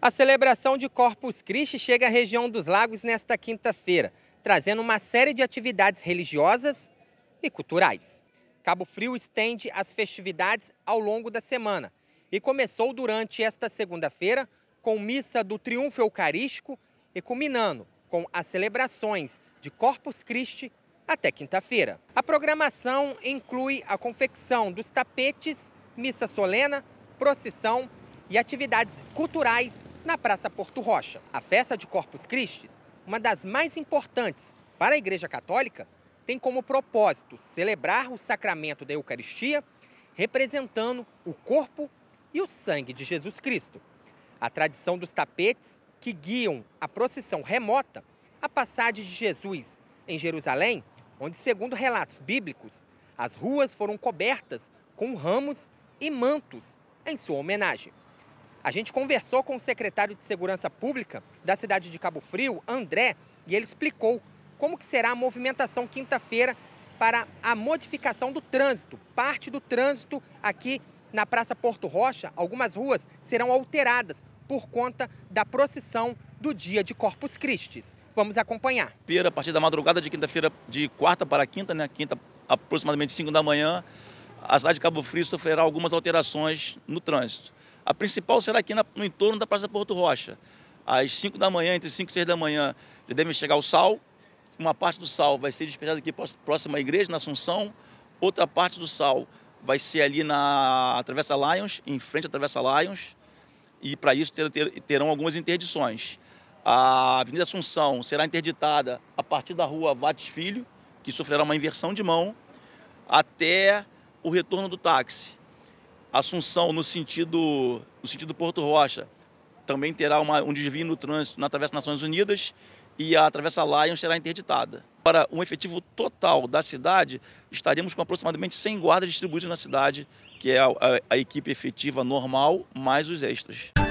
A celebração de Corpus Christi chega à região dos Lagos nesta quinta-feira, trazendo uma série de atividades religiosas e culturais. Cabo Frio estende as festividades ao longo da semana e começou durante esta segunda-feira com missa do Triunfo Eucarístico e culminando com as celebrações de Corpus Christi até quinta-feira. A programação inclui a confecção dos tapetes, missa solena, procissão e atividades culturais na Praça Porto Rocha. A festa de Corpus Christi, uma das mais importantes para a Igreja Católica, tem como propósito celebrar o sacramento da Eucaristia, representando o corpo e o sangue de Jesus Cristo. A tradição dos tapetes que guiam a procissão remota à passagem de Jesus em Jerusalém, onde, segundo relatos bíblicos, as ruas foram cobertas com ramos e mantos em sua homenagem. A gente conversou com o secretário de Segurança Pública da cidade de Cabo Frio, André, e ele explicou como que será a movimentação quinta-feira para a modificação do trânsito. Parte do trânsito aqui na Praça Porto Rocha, algumas ruas serão alteradas por conta da procissão do dia de Corpus Christi. Vamos acompanhar. A partir da madrugada de quinta-feira, de quarta para quinta, né? Quinta, aproximadamente 5 da manhã, a cidade de Cabo Frio sofrerá algumas alterações no trânsito. A principal será aqui no entorno da Praça Porto Rocha. Às 5 da manhã, entre 5 e 6 da manhã, já deve chegar o sal. Uma parte do sal vai ser despejada aqui próxima à igreja, na Assunção. Outra parte do sal vai ser ali na Travessa Lions, em frente à Travessa Lions. E para isso ter, ter, terão algumas interdições. A Avenida Assunção será interditada a partir da rua Vates Filho, que sofrerá uma inversão de mão, até o retorno do táxi. Assunção, no sentido, no sentido Porto Rocha, também terá uma, um desvio no trânsito na Travessa Nações Unidas e a Travessa Lion será interditada. Para um efetivo total da cidade, estaremos com aproximadamente 100 guardas distribuídos na cidade, que é a, a, a equipe efetiva normal, mais os extras.